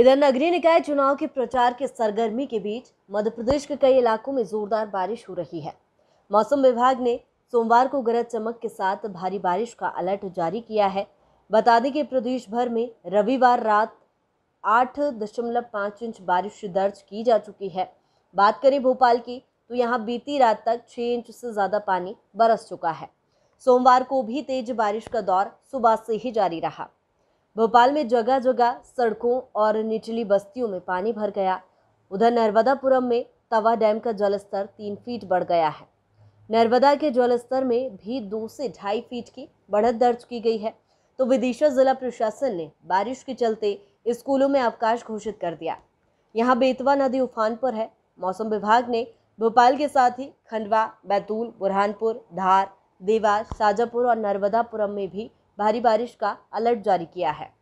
इधर नगरीय निकाय चुनाव के प्रचार के सरगर्मी के बीच मध्य प्रदेश के कई इलाकों में जोरदार बारिश हो रही है मौसम विभाग ने सोमवार को गरज चमक के साथ भारी बारिश का अलर्ट जारी किया है बता दें कि प्रदेश भर में रविवार रात आठ दशमलव पाँच इंच बारिश दर्ज की जा चुकी है बात करें भोपाल की तो यहाँ बीती रात तक छः इंच से ज़्यादा पानी बरस चुका है सोमवार को भी तेज बारिश का दौर सुबह से ही जारी रहा भोपाल में जगह जगह सड़कों और निचली बस्तियों में पानी भर गया उधर नर्मदापुरम में तवा डैम का जलस्तर तीन फीट बढ़ गया है नर्मदा के जलस्तर में भी दो से ढाई फीट की बढ़त दर्ज की गई है तो विदिशा जिला प्रशासन ने बारिश के चलते स्कूलों में अवकाश घोषित कर दिया यहाँ बेतवा नदी उफान पर है मौसम विभाग ने भोपाल के साथ ही खंडवा बैतूल बुरहानपुर धार देवास शाजापुर और नर्मदापुरम में भी भारी बारिश का अलर्ट जारी किया है